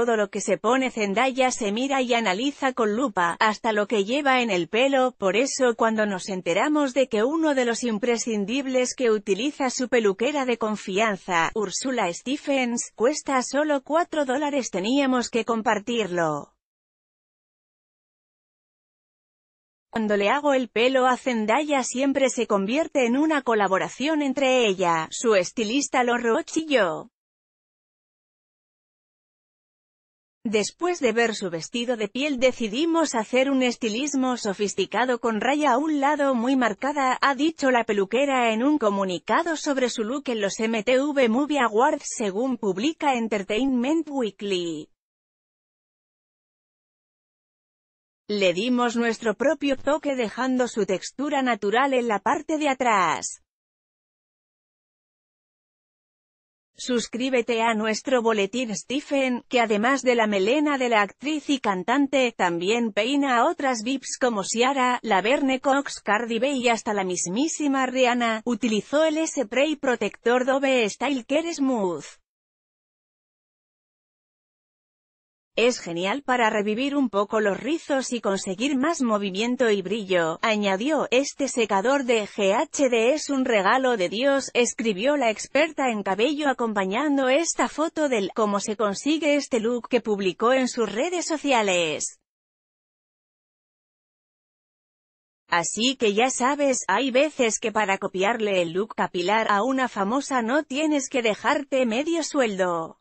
todo lo que se pone Zendaya se mira y analiza con lupa, hasta lo que lleva en el pelo, por eso cuando nos enteramos de que uno de los imprescindibles que utiliza su peluquera de confianza, Ursula Stephens, cuesta solo 4 dólares teníamos que compartirlo. Cuando le hago el pelo a Zendaya siempre se convierte en una colaboración entre ella, su estilista Lon y yo. Después de ver su vestido de piel decidimos hacer un estilismo sofisticado con raya a un lado muy marcada, ha dicho la peluquera en un comunicado sobre su look en los MTV Movie Awards según publica Entertainment Weekly. Le dimos nuestro propio toque dejando su textura natural en la parte de atrás. Suscríbete a nuestro boletín Stephen, que además de la melena de la actriz y cantante, también peina a otras VIPs como Ciara, Verne Cox, Cardi B y hasta la mismísima Rihanna. Utilizó el spray protector Dove Style Care Smooth. Es genial para revivir un poco los rizos y conseguir más movimiento y brillo, añadió. Este secador de GHD es un regalo de Dios, escribió la experta en cabello acompañando esta foto del cómo se consigue este look que publicó en sus redes sociales. Así que ya sabes, hay veces que para copiarle el look capilar a una famosa no tienes que dejarte medio sueldo.